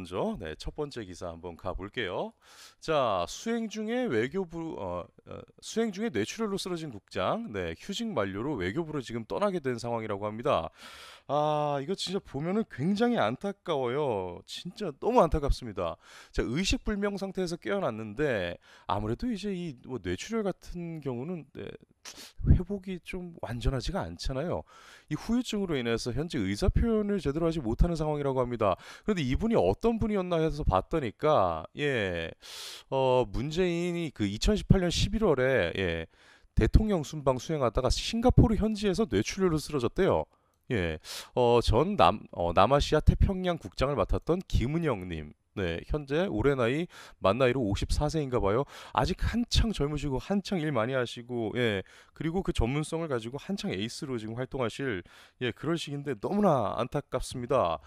먼저 네, 첫 번째 기사 한번 가볼게요. 자 수행 중에 외교부 어, 어, 수행 중에 뇌출혈로 쓰러진 국장, 네 휴직 만료로 외교부로 지금 떠나게 된 상황이라고 합니다. 아, 이거 진짜 보면은 굉장히 안타까워요. 진짜 너무 안타깝습니다. 자, 의식불명 상태에서 깨어났는데 아무래도 이제 이뭐 뇌출혈 같은 경우는 네, 회복이 좀 완전하지가 않잖아요. 이 후유증으로 인해서 현재 의사 표현을 제대로 하지 못하는 상황이라고 합니다. 그런데 이분이 어떤 분이었나 해서 봤더니까 예. 어, 문재인이 그 2018년 11월에 예. 대통령 순방 수행하다가 싱가포르 현지에서 뇌출혈로 쓰러졌대요. 예. 어, 전 남, 어, 남아시아 태평양 국장을 맡았던 김은영님. 네, 현재 올해 나이 만 나이로 54세인가 봐요. 아직 한창 젊으시고 한창 일 많이 하시고 예. 그리고 그 전문성을 가지고 한창 에이스로 지금 활동하실 예, 그런식인데 너무나 안타깝습니다.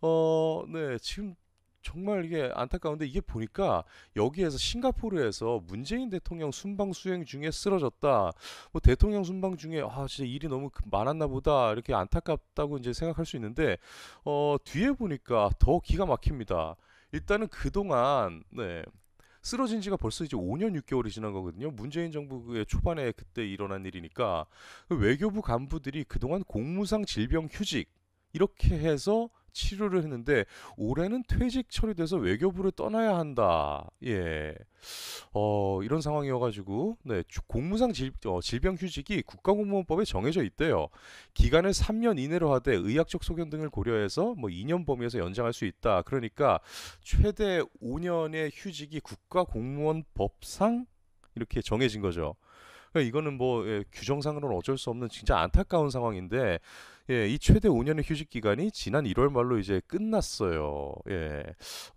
어, 네. 지금 정말 이게 안타까운데 이게 보니까 여기에서 싱가포르에서 문재인 대통령 순방 수행 중에 쓰러졌다. 뭐 대통령 순방 중에 아 진짜 일이 너무 많았나 보다. 이렇게 안타깝다고 이제 생각할 수 있는데 어 뒤에 보니까 더 기가 막힙니다. 일단은 그동안 네. 쓰러진 지가 벌써 이제 5년 6개월이 지난 거거든요. 문재인 정부의 초반에 그때 일어난 일이니까 그 외교부 간부들이 그동안 공무상 질병 휴직 이렇게 해서 치료를 했는데 올해는 퇴직 처리돼서 외교부를 떠나야 한다. 예. 어, 이런 상황이어가지고 네, 공무상 질, 어, 병 휴직이 국가공무원법에 정해져 있대요. 기간을 3년 이내로 하되 의학적 소견 등을 고려해서 뭐 2년 범위에서 연장할 수 있다. 그러니까 최대 5년의 휴직이 국가공무원법상 이렇게 정해진 거죠. 그러니까 이거는 뭐 예, 규정상으로는 어쩔 수 없는 진짜 안타까운 상황인데 예, 이 최대 5년의 휴직 기간이 지난 1월 말로 이제 끝났어요. 예.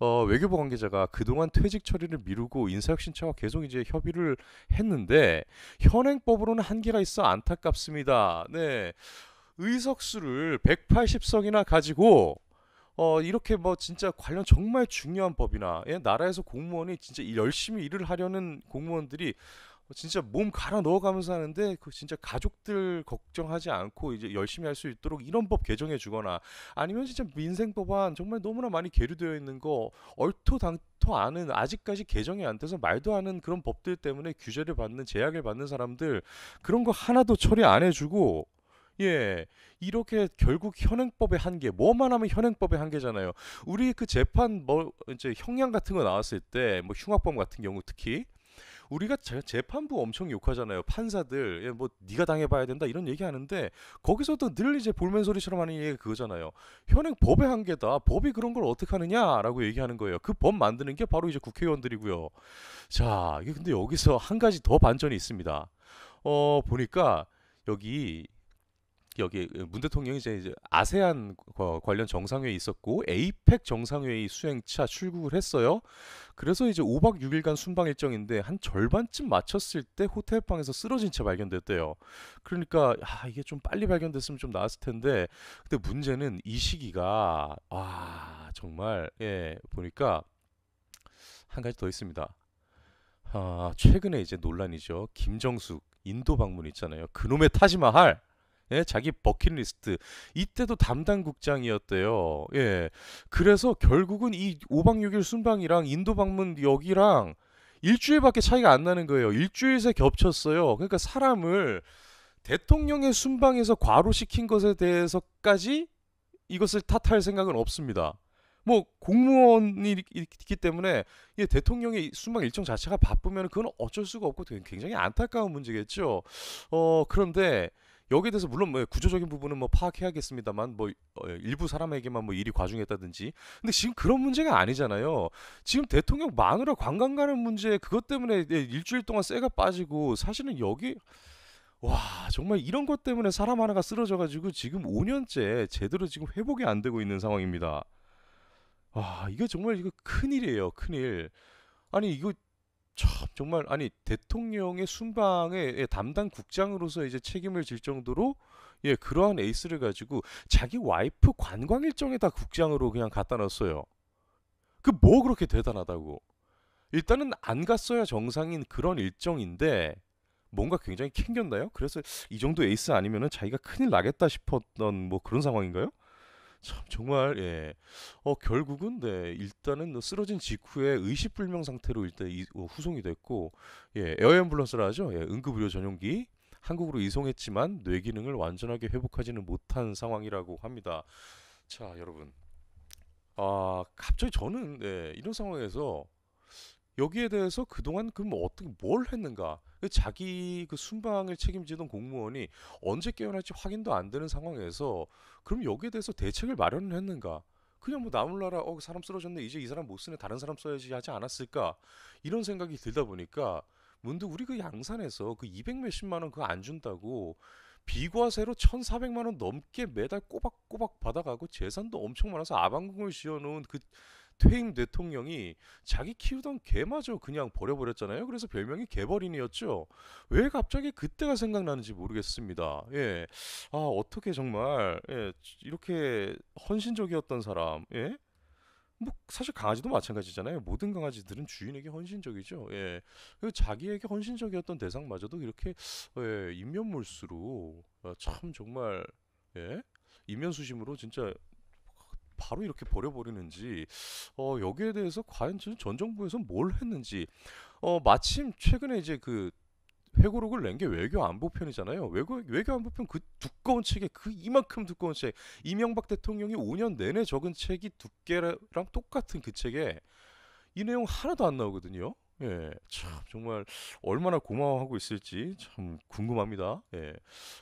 어, 외교부 관계자가 그동안 퇴직 처리를 미루고 인사혁 신청과 계속 이제 협의를 했는데 현행법으로는 한계가 있어 안타깝습니다. 네. 의석수를 180석이나 가지고 어, 이렇게 뭐 진짜 관련 정말 중요한 법이나 예, 나라에서 공무원이 진짜 열심히 일을 하려는 공무원들이 뭐 진짜 몸 갈아 넣어가면서 하는데 그 진짜 가족들 걱정하지 않고 이제 열심히 할 수 있도록 이런 법 개정해 주거나 아니면 진짜 민생 법안 정말 너무나 많이 계류되어 있는 거 얼토당토 않은 아직까지 개정이 안 돼서 말도 않는 그런 법들 때문에 규제를 받는 제약을 받는 사람들 그런 거 하나도 처리 안 해주고 예. 이렇게 결국 현행법의 한계, 뭐만 하면 현행법의 한계잖아요. 우리 그 재판 뭐 이제 형량 같은 거 나왔을 때뭐 흉악범 같은 경우 특히 우리가 재, 판부 엄청 욕하잖아요. 판사들 예, 뭐 네가 당해봐야 된다 이런 얘기하는데 거기서도 늘 이제 볼멘 소리처럼 하는 얘기가 그거잖아요. 현행 법의 한계다. 법이 그런 걸 어떻게 하느냐라고 얘기하는 거예요. 그 법 만드는 게 바로 이제 국회의원들이고요. 자, 근데 여기서 한 가지 더 반전이 있습니다. 어 보니까 여기 여기 문 대통령이 이제, 이제 아세안 관련 정상회의 있었고 에이펙 정상회의 수행차 출국을 했어요. 그래서 이제 5박 6일간 순방 일정인데 한 절반쯤 마쳤을 때 호텔 방에서 쓰러진 채 발견됐대요. 그러니까 아, 이게 좀 빨리 발견됐으면 좀 나았을 텐데 근데 문제는 이 시기가 아 정말 예 보니까 한 가지 더 있습니다. 아, 최근에 이제 논란이죠. 김정숙 인도 방문 있잖아요. 그놈의 타지마할 예, 자기 버킷리스트 이때도 담당 국장이었대요. 예, 그래서 결국은 이 5박 6일 순방이랑 인도 방문 여기랑 일주일밖에 차이가 안 나는 거예요. 일주일 새 겹쳤어요. 그러니까 사람을 대통령의 순방에서 과로시킨 것에 대해서까지 이것을 탓할 생각은 없습니다. 뭐 공무원이 있기 때문에 예, 대통령의 순방 일정 자체가 바쁘면 그건 어쩔 수가 없고 굉장히 안타까운 문제겠죠. 어 그런데 여기에 대해서 물론 뭐 구조적인 부분은 뭐 파악해야겠습니다만 뭐 어, 예, 일부 사람에게만 뭐 일이 과중했다든지 근데 지금 그런 문제가 아니잖아요. 지금 대통령 마누라 관광 가는 문제 그것 때문에 예, 일주일 동안 쇠가 빠지고 사실은 여기 와 정말 이런 것 때문에 사람 하나가 쓰러져가지고 지금 5년째 제대로 지금 회복이 안 되고 있는 상황입니다. 와 아, 이거 정말 이거 큰일이에요 큰일. 아니 이거 참 정말 아니 대통령의 순방의 예, 담당 국장으로서 이제 책임을 질 정도로 예 그러한 에이스를 가지고 자기 와이프 관광 일정에다 국장으로 그냥 갖다 놨어요. 그 뭐 그렇게 대단하다고? 일단은 안 갔어야 정상인 그런 일정인데 뭔가 굉장히 캥겼나요? 그래서 이 정도 에이스 아니면은 자기가 큰일 나겠다 싶었던 뭐 그런 상황인가요? 참 정말 예. 어 결국은 네 일단은 쓰러진 직후에 의식불명 상태로 일단 이, 어, 후송이 됐고 예 에어앰뷸런스라 하죠 예 응급의료 전용기 한국으로 이송했지만 뇌 기능을 완전하게 회복하지는 못한 상황이라고 합니다. 자 여러분 아 갑자기 저는 네 이런 상황에서 여기에 대해서 그동안 그럼 뭐 어떻게 뭘 했는가? 그 자기 그 순방을 책임지던 공무원이 언제 깨어날지 확인도 안 되는 상황에서 그럼 여기에 대해서 대책을 마련을 했는가? 그냥 뭐 나몰라라 어 사람 쓰러졌네 이제 이 사람 못 쓰네 다른 사람 써야지 하지 않았을까 이런 생각이 들다 보니까 문득 우리 그 양산에서 그200 몇십만 원그 안 준다고 비과세로 1,400만 원 넘게 매달 꼬박꼬박 받아가고 재산도 엄청 많아서 아방궁을 지어놓은 그 퇴임 대통령이 자기 키우던 개마저 그냥 버려버렸잖아요. 그래서 별명이 개버린이었죠. 왜 갑자기 그때가 생각나는지 모르겠습니다. 예. 아, 어떻게 정말, 예, 이렇게 헌신적이었던 사람, 예? 뭐 사실 강아지도 마찬가지잖아요. 모든 강아지들은 주인에게 헌신적이죠. 예. 그 자기에게 헌신적이었던 대상마저도 이렇게 예, 인면물수로참 아, 정말 예? 인면수심으로 진짜 바로 이렇게 버려버리는지 어, 여기에 대해서 과연 전 정부에서 뭘 했는지 어, 마침 최근에 이제 그 회고록을 낸 게 외교 안보편이잖아요. 외교 외교 안보편 그 두꺼운 책에 그 이만큼 두꺼운 책 이명박 대통령이 5년 내내 적은 책이 두께랑 똑같은 그 책에 이 내용 하나도 안 나오거든요. 예, 참 정말 얼마나 고마워하고 있을지 참 궁금합니다. 예,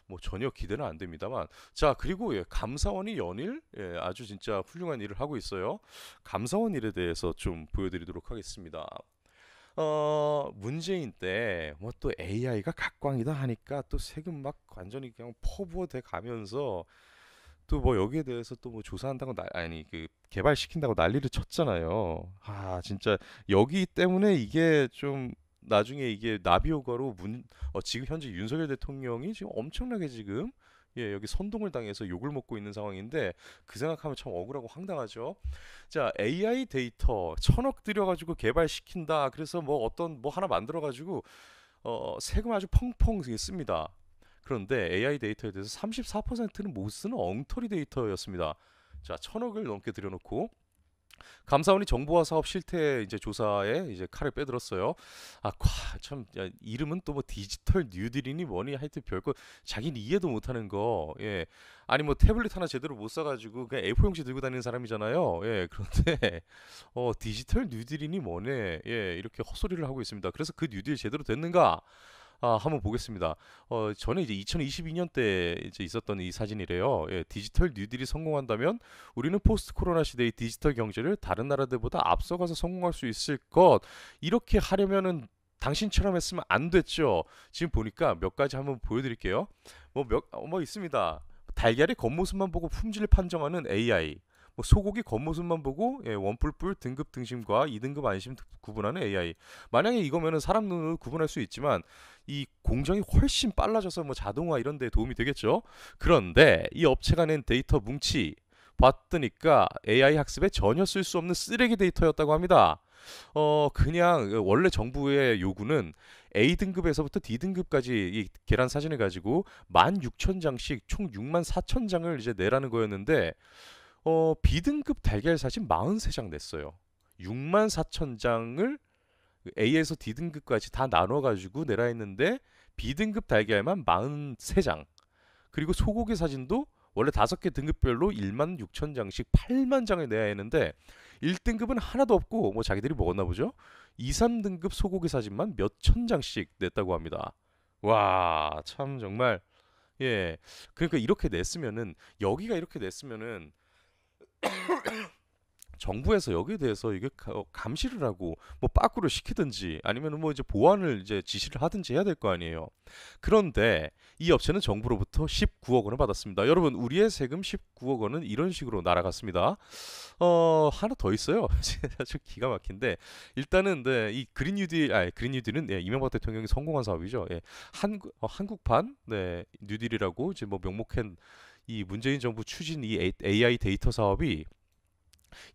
뭐 전혀 기대는 안 됩니다만, 자 그리고 예, 감사원이 연일 예, 아주 진짜 훌륭한 일을 하고 있어요. 감사원 일에 대해서 좀 보여드리도록 하겠습니다. 어, 문재인 때 뭐 또 AI가 각광이다 하니까 또 세금 막 완전히 그냥 퍼부어 돼 가면서 또뭐 여기에 대해서 또 뭐 조사한다고 나, 아니 그 개발시킨다고 난리를 쳤잖아요. 아 진짜 여기 때문에 이게 좀 나중에 이게 나비 효과로 문 어, 지금 현재 윤석열 대통령이 지금 엄청나게 지금 예, 여기 선동을 당해서 욕을 먹고 있는 상황인데 그 생각하면 참 억울하고 황당하죠. 자, AI 데이터 천억 들여가지고 개발시킨다. 그래서 뭐 어떤 뭐 하나 만들어가지고 어, 세금 아주 펑펑 씁니다. 그런데 AI 데이터에 대해서 34%는 못 쓰는 엉터리 데이터였습니다. 자, 천억을 넘게 들여놓고 감사원이 정보화 사업 실태 이제 조사에 이제 칼을 빼들었어요. 아, 참 야, 이름은 또 뭐 디지털 뉴딜이니 뭐니 하여튼 별거 자기는 이해도 못하는 거. 예, 아니 뭐 태블릿 하나 제대로 못 사가지고 그냥 A4용지 들고 다니는 사람이잖아요. 예, 그런데 어 디지털 뉴딜이니 뭐네. 예, 이렇게 헛소리를 하고 있습니다. 그래서 그 뉴딜 제대로 됐는가? 아, 한번 보겠습니다. 어, 저는 이제 2022년 때 이제 있었던 이 사진이래요. 예, 디지털 뉴딜이 성공한다면 우리는 포스트 코로나 시대의 디지털 경제를 다른 나라들보다 앞서가서 성공할 수 있을 것. 이렇게 하려면은 당신처럼 했으면 안 됐죠. 지금 보니까 몇 가지 한번 보여드릴게요. 뭐 몇뭐 어, 뭐 있습니다. 달걀의 겉모습만 보고 품질을 판정하는 AI. 뭐 소고기 겉모습만 보고 예, 원뿔뿔 등급 등심과 2등급 안심 구분하는 AI. 만약에 이거면은 사람 눈으로 구분할 수 있지만 이 공정이 훨씬 빨라져서 뭐 자동화 이런 데 도움이 되겠죠. 그런데 이 업체가 낸 데이터 뭉치 봤더니까 AI 학습에 전혀 쓸 수 없는 쓰레기 데이터였다고 합니다. 어 그냥 원래 정부의 요구는 A 등급에서부터 D 등급까지 이 계란 사진을 가지고 16,000장씩 총 64,000장을 이제 내라는 거였는데 어, 비등급 달걀 사진 43장 냈어요. 6만 4천 장을 A에서 D등급까지 다 나눠가지고 내라 했는데 B등급 달걀만 43장 그리고 소고기 사진도 원래 다섯 개 등급별로 1만 6천 장씩 8만 장을 내야 했는데 1등급은 하나도 없고 뭐 자기들이 먹었나 보죠. 2, 3등급 소고기 사진만 몇 천 장씩 냈다고 합니다. 와, 참 정말 예. 그러니까 이렇게 냈으면은 여기가 이렇게 냈으면은 정부에서 여기에 대해서 이게 감시를 하고 뭐 빠꾸를 시키든지 아니면 뭐 이제 보완을 이제 지시를 하든지 해야 될 거 아니에요. 그런데 이 업체는 정부로부터 19억 원을 받았습니다. 여러분 우리의 세금 19억 원은 이런 식으로 날아갔습니다. 어 하나 더 있어요. 아주 기가 막힌데 일단은 네, 이 그린 뉴딜 아 그린 뉴딜은 예, 네, 이명박 대통령이 성공한 사업이죠. 예, 한 어, 한국판 네 뉴딜이라고 이제 뭐 명목한 이 문재인 정부 추진 이 AI 데이터 사업이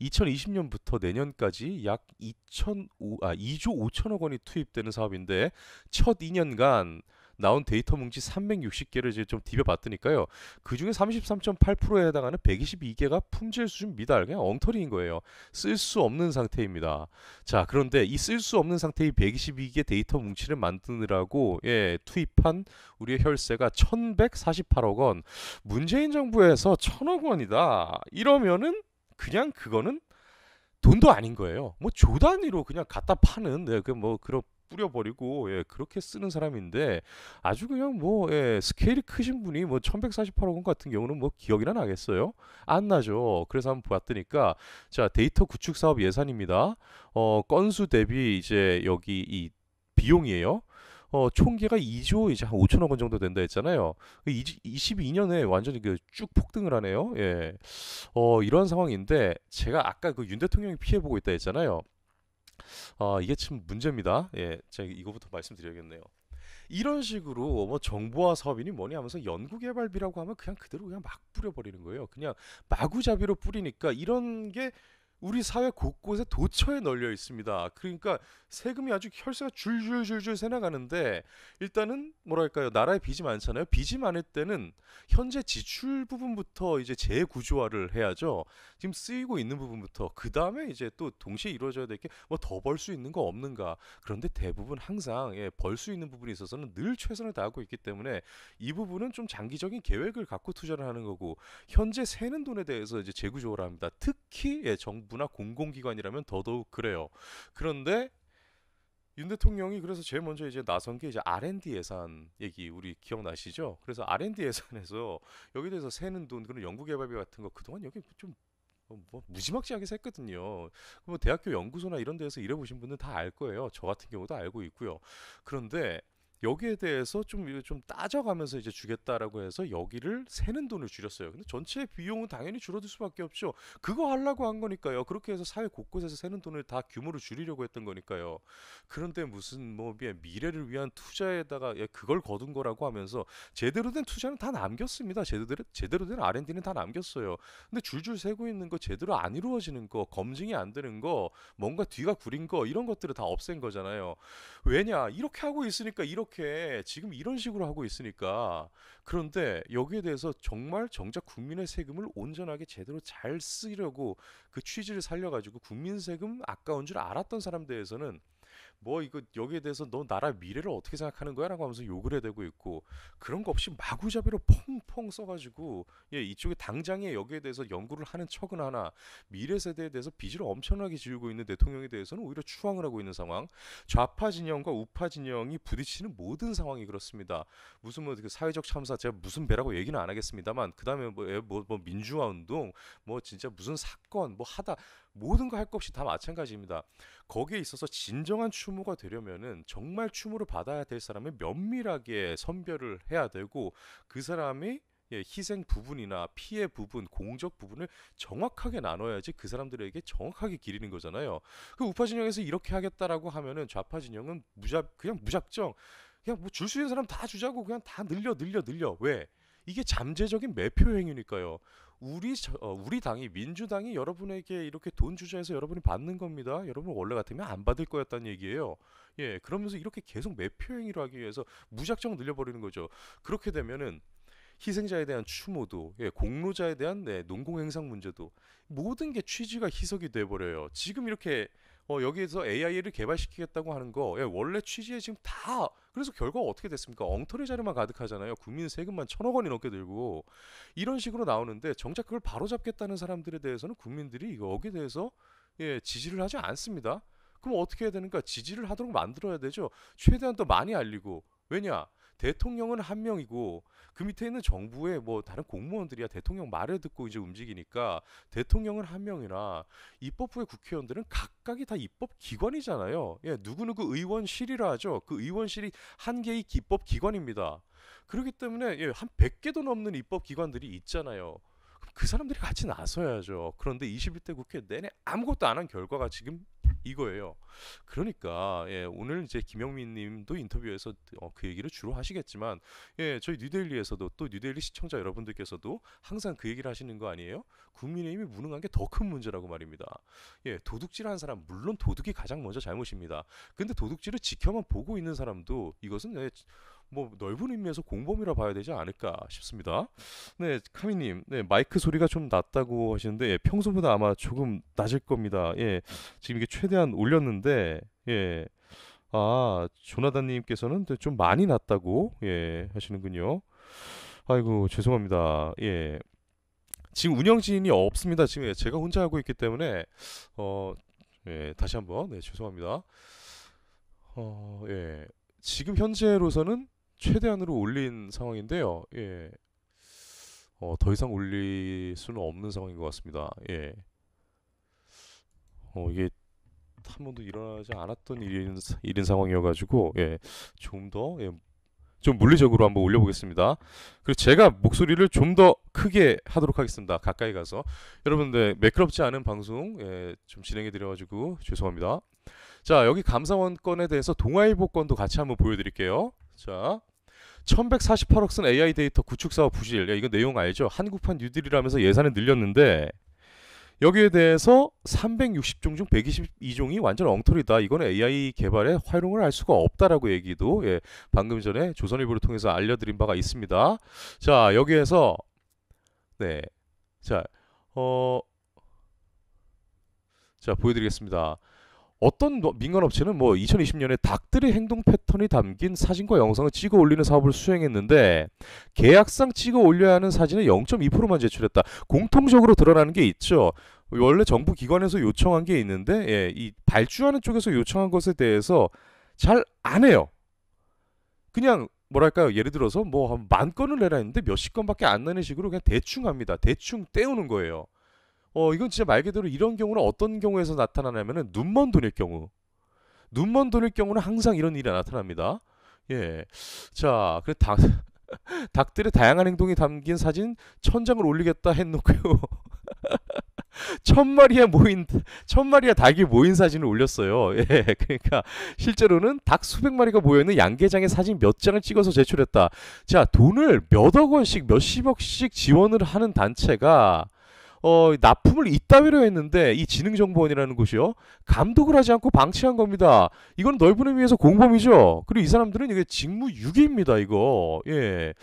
2020년부터 내년까지 약 2천 아, 2조 5천억 원이 투입되는 사업인데 첫 2년간 나온 데이터 뭉치 360개를 이제 좀 디벼봤더니까요. 그 중에 33.8%에 해당하는 122개가 품질 수준 미달 그냥 엉터리인 거예요. 쓸 수 없는 상태입니다. 자 그런데 이 쓸 수 없는 상태의 122개 데이터 뭉치를 만드느라고 예 투입한 우리의 혈세가 1,148억 원. 문재인 정부에서 1,000억 원이다. 이러면은 그냥 그거는 돈도 아닌 거예요. 뭐 조단위로 그냥 갖다 파는 네, 그뭐 그런 뿌려버리고 예, 그렇게 쓰는 사람인데 아주 그냥 뭐 예, 스케일이 크신 분이 뭐 1148억 원 같은 경우는 뭐 기억이나 나겠어요? 안 나죠. 그래서 한번 보았더니까 자 데이터 구축 사업 예산입니다. 어 건수 대비 이제 여기 이 비용이에요. 어, 총계가 2조 이제 한 5천억 원 정도 된다 했잖아요. 22년에 그 완전히 그 쭉 폭등을 하네요. 예. 어, 이런 상황인데 제가 아까 그 윤 대통령이 피해 보고 있다 했잖아요. 아, 이게 참 문제입니다. 예, 제가 이거부터 말씀드려야겠네요. 이런 식으로 뭐정부와 사업이니 뭐니 하면서 연구개발비라고 하면 그냥 그대로 그냥 막 뿌려버리는 거예요. 그냥 마구잡이로 뿌리니까 이런 게 우리 사회 곳곳에 도처에 널려 있습니다. 그러니까 세금이 아주 혈세가 줄줄줄줄 새나가는데 일단은 뭐랄까요 나라에 빚이 많잖아요. 빚이 많을 때는 현재 지출 부분부터 이제 재구조화를 해야죠. 지금 쓰이고 있는 부분부터 그 다음에 이제 또 동시에 이루어져야 될 게 뭐 더 벌 수 있는 거 없는가. 그런데 대부분 항상 예, 벌수 있는 부분에 있어서는 늘 최선을 다하고 있기 때문에 이 부분은 좀 장기적인 계획을 갖고 투자를 하는 거고 현재 새는 돈에 대해서 이제 재구조화를 합니다. 특히 예, 정부 정부나 공공기관이라면 더더욱 그래요. 그런데 윤 대통령이 그래서 제일 먼저 이제 나선 게 이제 R&D 예산 얘기 우리 기억나시죠? 그래서 R&D 예산에서 여기 대해서 새는 돈 그런 연구개발비 같은 거 그동안 여기 좀뭐 어, 무지막지하게 샜거든요. 뭐 대학교 연구소나 이런 데에서 일해보신 분은 다 알 거예요. 저 같은 경우도 알고 있고요. 그런데 여기에 대해서 좀, 좀 따져가면서 이제 주겠다라고 해서 여기를 세는 돈을 줄였어요. 근데 전체 비용은 당연히 줄어들 수밖에 없죠. 그거 하려고 한 거니까요. 그렇게 해서 사회 곳곳에서 세는 돈을 다 규모를 줄이려고 했던 거니까요. 그런데 무슨 뭐 미래를 위한 투자에다가 예, 그걸 거둔 거라고 하면서 제대로 된 투자는 다 남겼습니다. 제대로, 제대로 된 R&D는 다 남겼어요. 근데 줄줄 세고 있는 거 제대로 안 이루어지는 거 검증이 안 되는 거 뭔가 뒤가 구린 거 이런 것들을 다 없앤 거잖아요. 왜냐 이렇게 하고 있으니까 이렇게 이렇게 지금 이런 식으로 하고 있으니까 그런데 여기에 대해서 정말 정작 국민의 세금을 온전하게 제대로 잘 쓰려고 그 취지를 살려가지고 국민 세금 아까운 줄 알았던 사람 대해서는 뭐 이거 여기에 대해서 너 나라 미래를 어떻게 생각하는 거야라고 하면서 욕을 해대고 있고 그런 거 없이 마구잡이로 펑펑 써가지고 예 이쪽에 당장에 여기에 대해서 연구를 하는 척은 하나 미래 세대에 대해서 빚을 엄청나게 지우고 있는 대통령에 대해서는 오히려 추앙을 하고 있는 상황 좌파 진영과 우파 진영이 부딪히는 모든 상황이 그렇습니다 무슨 뭐 사회적 참사 제가 무슨 배라고 얘기는 안 하겠습니다만 그다음에 뭐, 예, 뭐, 뭐, 민주화 운동 뭐 진짜 무슨 사건 뭐 하다 모든 거 할 것 없이 다 마찬가지입니다 거기에 있어서 진정한 추 추모가 되려면은 정말 추모를 받아야 될 사람을 면밀하게 선별을 해야 되고 그 사람이 예, 희생 부분이나 피해 부분, 공적 부분을 정확하게 나눠야지 그 사람들에게 정확하게 기리는 거잖아요. 그 우파 진영에서 이렇게 하겠다라고 하면은 좌파 진영은 무작 그냥 무작정 그냥 뭐 줄 수 있는 사람 다 주자고 그냥 다 늘려 늘려 늘려 왜? 이게 잠재적인 매표 행위니까요. 우리 어, 우리 당이 민주당이 여러분에게 이렇게 돈 주자 해서 여러분이 받는 겁니다. 여러분 원래 같으면 안 받을 거였다는 얘기예요. 예, 그러면서 이렇게 계속 매표 행위를 하기 위해서 무작정 늘려버리는 거죠. 그렇게 되면은 희생자에 대한 추모도 예, 공로자에 대한 네, 농공 행상 문제도 모든 게 취지가 희석이 돼 버려요. 지금 이렇게 어, 여기에서 AI를 개발시키겠다고 하는 거 예, 원래 취지에 지금 다 그래서 결과가 어떻게 됐습니까? 엉터리 자료만 가득하잖아요. 국민 세금만 천억 원이 넘게 들고 이런 식으로 나오는데 정작 그걸 바로잡겠다는 사람들에 대해서는 국민들이 여기에 대해서 예, 지지를 하지 않습니다. 그럼 어떻게 해야 되는가? 지지를 하도록 만들어야 되죠. 최대한 더 많이 알리고 왜냐? 대통령은 한 명이고 그 밑에 있는 정부의 뭐 다른 공무원들이야 대통령 말을 듣고 이제 움직이니까 대통령은 한 명이나 입법부의 국회의원들은 각각이 다 입법 기관이잖아요. 예, 누구누구 의원실이라 하죠. 그 의원실이 한 개의 입법 기관입니다. 그렇기 때문에 예, 한 100개도 넘는 입법 기관들이 있잖아요. 그 사람들이 같이 나서야죠. 그런데 21대 국회 내내 아무것도 안 한 결과가 지금 이거예요. 그러니까 예, 오늘 이제 김영민님도 인터뷰에서 어, 그 얘기를 주로 하시겠지만 예, 저희 뉴데일리에서도 또 뉴데일리 시청자 여러분들께서도 항상 그 얘기를 하시는 거 아니에요? 국민의힘이 무능한 게 더 큰 문제라고 말입니다. 예, 도둑질한 사람 물론 도둑이 가장 먼저 잘못입니다. 근데 도둑질을 지켜만 보고 있는 사람도 이것은 예, 뭐 넓은 의미에서 공범이라 봐야 되지 않을까 싶습니다. 네, 카미님, 네 마이크 소리가 좀 낮다고 하시는데 예, 평소보다 아마 조금 낮을 겁니다. 예, 지금 이게 최대한 올렸는데 예, 아 조나단님께서는 좀 많이 낮다고 예 하시는군요. 아이고 죄송합니다. 예. 지금 운영진이 없습니다. 지금 예, 제가 혼자 하고 있기 때문에 어 예, 다시 한번 네, 죄송합니다. 어, 예. 지금 현재로서는 최대한으로 올린 상황인데요. 예. 어, 더 이상 올릴 수는 없는 상황인 것 같습니다. 예. 어, 이게 한 번도 일어나지 않았던 일인, 일인 상황이어가지고, 예. 좀 더, 예. 좀 물리적으로 한번 올려보겠습니다. 그리고 제가 목소리를 좀 더 크게 하도록 하겠습니다. 가까이 가서. 여러분들, 네, 매끄럽지 않은 방송, 예, 좀 진행해드려가지고 죄송합니다. 자, 여기 감사원 건에 대해서 동아일보 건도 같이 한번 보여드릴게요. 자, 1148억 쓴 AI 데이터 구축사업 부실. 야, 이거 내용 알죠? 한국판 뉴딜이라면서 예산을 늘렸는데 여기에 대해서 360종 중 122종이 완전 엉터리다. 이건 AI 개발에 활용을 할 수가 없다라고 얘기도 예, 방금 전에 조선일보를 통해서 알려드린 바가 있습니다. 자, 여기에서 네, 자, 어, 자 보여드리겠습니다. 어떤 뭐 민간업체는 뭐 2020년에 닭들의 행동 패턴이 담긴 사진과 영상을 찍어 올리는 사업을 수행했는데 계약상 찍어 올려야 하는 사진을 0.2%만 제출했다. 공통적으로 드러나는 게 있죠. 원래 정부 기관에서 요청한 게 있는데 예, 이 발주하는 쪽에서 요청한 것에 대해서 잘 안 해요. 그냥 뭐랄까요? 예를 들어서 뭐 한 만 건을 내라 했는데 몇 십 건밖에 안 내는 식으로 그냥 대충 합니다. 대충 때우는 거예요. 어 이건 진짜 말 그대로 이런 경우는 어떤 경우에서 나타나냐면은 눈먼 돈일 경우 눈먼 돈일 경우는 항상 이런 일이 나타납니다 예자 그래 당 닭들의 다양한 행동이 담긴 사진 천장을 올리겠다 했놓고요. 천 마리의 모인 천 마리의 닭이 모인 사진을 올렸어요. 예, 그러니까 실제로는 닭 수백 마리가 모여 있는 양계장의 사진 몇 장을 찍어서 제출했다. 자, 돈을 몇 억 원씩 몇십억씩 지원을 하는 단체가 어, 납품을 이따위로 했는데 이 지능정보원이라는 곳이요 감독을 하지 않고 방치한 겁니다. 이건 넓은 의미에서 공범이죠. 그리고 이 사람들은 이게 직무유기입니다. 이거 예,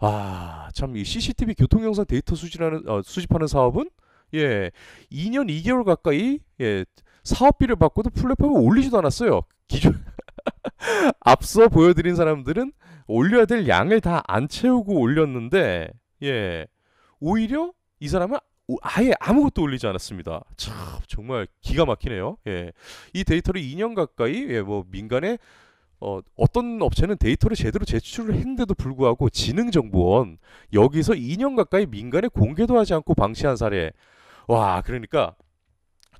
아참 이 CCTV 교통영상 데이터 수집하는 어, 수집하는 사업은 예, 2년 2개월 가까이 예 사업비를 받고도 플랫폼에 올리지도 않았어요. 기존 앞서 보여드린 사람들은 올려야 될 양을 다 안 채우고 올렸는데 예 오히려 이 사람은 아예 아무것도 올리지 않았습니다. 참 정말 기가 막히네요. 예. 이 데이터를 2년 가까이 예, 뭐 민간에 어, 어떤 업체는 데이터를 제대로 제출을 했는데도 불구하고 지능정보원 여기서 2년 가까이 민간에 공개도 하지 않고 방치한 사례. 와, 그러니까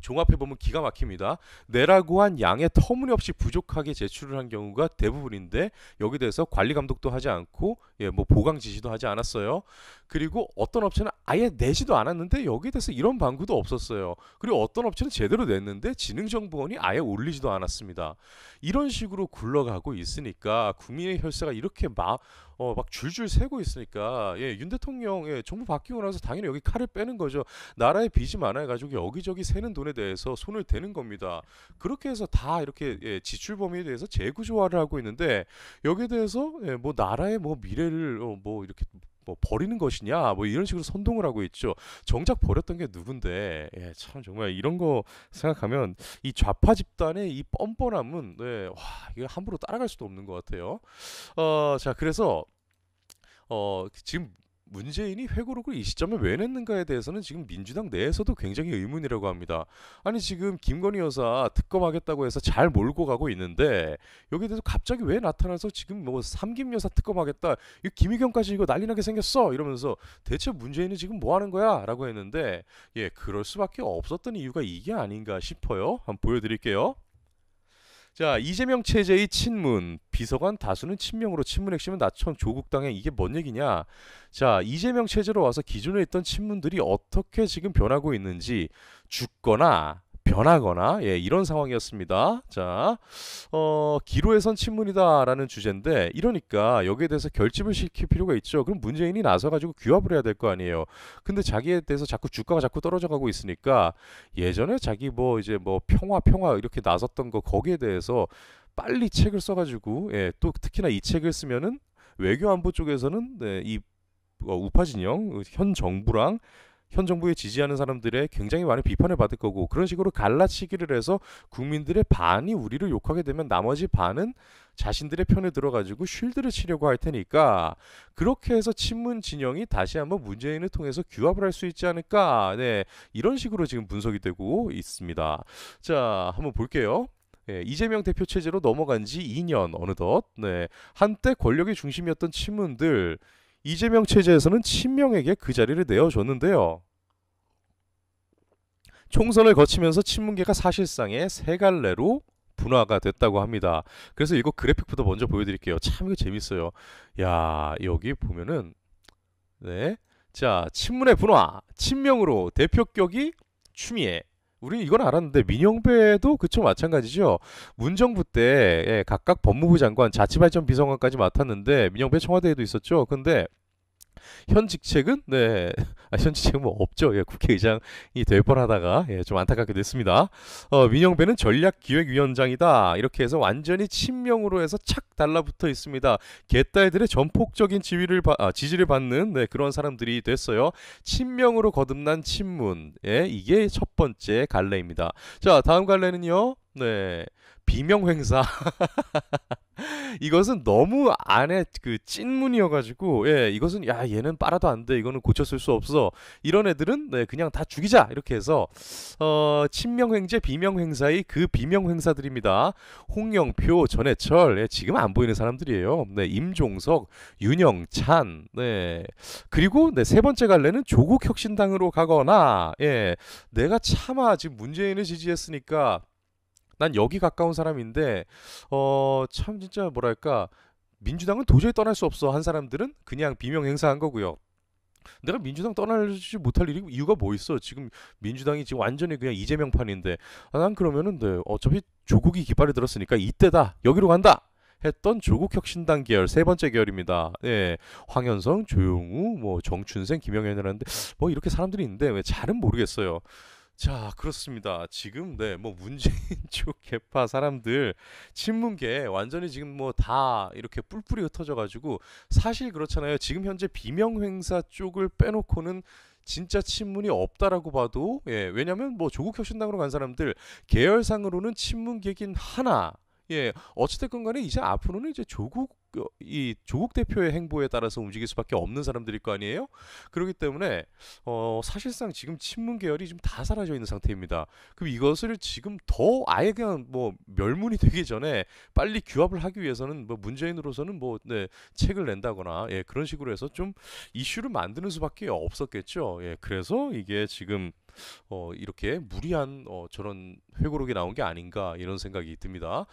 종합해 보면 기가 막힙니다. 내라고 한 양에 터무니없이 부족하게 제출을 한 경우가 대부분인데 여기 대해서 관리 감독도 하지 않고 예, 뭐 보강 지시도 하지 않았어요. 그리고 어떤 업체는 아예 내지도 않았는데 여기에 대해서 이런 방구도 없었어요. 그리고 어떤 업체는 제대로 냈는데 지능정보원이 아예 올리지도 않았습니다. 이런 식으로 굴러가고 있으니까 국민의 혈세가 이렇게 막 어, 막 줄줄 새고 있으니까 예, 윤 대통령 예, 정부 바뀌고 나서 당연히 여기 칼을 빼는 거죠. 나라의 빚이 많아가지고 여기저기 새는 돈에 대해서 손을 대는 겁니다. 그렇게 해서 다 이렇게 예, 지출 범위에 대해서 재구조화를 하고 있는데 여기에 대해서 예, 뭐 나라의 뭐 미래를 어, 뭐 이렇게 뭐 버리는 것이냐 뭐 이런 식으로 선동을 하고 있죠. 정작 버렸던 게 누군데 예, 참 정말 이런 거 생각하면 이 좌파 집단의 이 뻔뻔함은 예, 네, 와이거 함부로 따라갈 수도 없는 것 같아요. 어 자 그래서 어 지금 문재인이 회고록을 이 시점에 왜 냈는가에 대해서는 지금 민주당 내에서도 굉장히 의문이라고 합니다. 아니 지금 김건희 여사 특검하겠다고 해서 잘 몰고 가고 있는데 여기에 대해서 갑자기 왜 나타나서 지금 뭐 삼김 여사 특검하겠다 이 김희경까지 이거 난리나게 생겼어 이러면서 대체 문재인은 지금 뭐 하는 거야라고 했는데 예 그럴 수밖에 없었던 이유가 이게 아닌가 싶어요. 한번 보여드릴게요. 자 이재명 체제의 친문 비서관 다수는 친명으로 친문 핵심은 나천 조국당에 이게 뭔 얘기냐 자 이재명 체제로 와서 기존에 있던 친문들이 어떻게 지금 변하고 있는지 죽거나 변하거나 예, 이런 상황이었습니다. 자, 어, 기로에선 친문이다라는 주제인데 이러니까 여기에 대해서 결집을 시킬 필요가 있죠. 그럼 문재인이 나서 가지고 규합을 해야 될 거 아니에요. 근데 자기에 대해서 자꾸 주가가 자꾸 떨어져 가고 있으니까 예전에 자기 뭐 이제 뭐 평화 평화 이렇게 나섰던 거 거기에 대해서 빨리 책을 써가지고 예, 또 특히나 이 책을 쓰면은 외교안보 쪽에서는 네, 이 어, 우파 진영 현 정부랑 현 정부에 지지하는 사람들의 굉장히 많은 비판을 받을 거고 그런 식으로 갈라치기를 해서 국민들의 반이 우리를 욕하게 되면 나머지 반은 자신들의 편에 들어가지고 쉴드를 치려고 할 테니까 그렇게 해서 친문 진영이 다시 한번 문재인을 통해서 규합을 할 수 있지 않을까 네 이런 식으로 지금 분석이 되고 있습니다 자 한번 볼게요 예, 이재명 대표 체제로 넘어간 지 2년 어느덧 네 한때 권력의 중심이었던 친문들 이재명 체제에서는 친명에게 그 자리를 내어줬는데요. 총선을 거치면서 친문계가 사실상의 세 갈래로 분화가 됐다고 합니다. 그래서 이거 그래픽부터 먼저 보여드릴게요. 참 이거 재밌어요. 야 여기 보면은 네. 자 친문의 분화 친명으로 대표격이 추미애 우리 이건 알았는데 민영배도 그쵸 마찬가지죠. 문정부 때 예, 각각 법무부 장관 자치발전 비서관까지 맡았는데 민영배 청와대에도 있었죠. 근데 현 직책은 네, 아, 현 직책은 뭐 없죠. 예, 국회의장이 될 뻔하다가 예, 좀 안타깝게 됐습니다. 어, 민영배는 전략기획위원장이다. 이렇게 해서 완전히 친명으로 해서 착 달라붙어 있습니다. 개딸들의 전폭적인 지위를 바, 아, 지지를 받는 네, 그런 사람들이 됐어요. 친명으로 거듭난 친문. 예, 이게 첫 번째 갈래입니다. 자, 다음 갈래는요. 네. 비명 행사 이것은 너무 안에 그 찐문이어가지고 예 이것은 야 얘는 빨아도 안돼 이거는 고쳤을 수 없어 이런 애들은 네, 그냥 다 죽이자 이렇게 해서 어 친명횡재 비명횡사의 그 비명횡사들입니다 홍영표 전해철 예, 지금 안 보이는 사람들이에요 네 임종석 윤영찬 네 그리고 네세 번째 갈래는 조국 혁신당으로 가거나 예 내가 차마 지금 문재인을 지지했으니까 난 여기 가까운 사람인데 어 참 진짜 뭐랄까 민주당은 도저히 떠날 수 없어 한 사람들은 그냥 비명 행사한 거고요. 내가 민주당 떠나지 못할 일이 이유가 뭐 있어? 지금 민주당이 지금 완전히 그냥 이재명 판인데 아, 난 그러면은 네, 어차피 조국이 깃발을 들었으니까 이때다 여기로 간다 했던 조국 혁신당 계열 세 번째 계열입니다. 예. 황현성, 조용우, 뭐 정춘생, 김영현이라는데 뭐 이렇게 사람들이 있는데 왜 잘은 모르겠어요. 자, 그렇습니다. 지금 네, 뭐 문재인 쪽 개파 사람들 친문계 완전히 지금 뭐 다 이렇게 뿔뿔이 흩어져 가지고 사실 그렇잖아요. 지금 현재 비명 행사 쪽을 빼놓고는 진짜 친문이 없다라고 봐도 예, 왜냐면 뭐 조국 혁신당으로 간 사람들 계열상으로는 친문계긴 하나 예, 어찌됐건 간에 이제 앞으로는 이제 조국 그, 이 조국 대표의 행보에 따라서 움직일 수밖에 없는 사람들일 거 아니에요. 그렇기 때문에 어 사실상 지금 친문 계열이 지금 다 사라져 있는 상태입니다. 그럼 이것을 지금 더 아예 그냥 뭐 멸문이 되기 전에 빨리 규합을 하기 위해서는 뭐 문재인으로서는 뭐 네, 책을 낸다거나 예, 그런 식으로 해서 좀 이슈를 만드는 수밖에 없었겠죠. 예, 그래서 이게 지금 어, 이렇게 무리한 어, 저런 회고록이 나온 게 아닌가 이런 생각이 듭니다.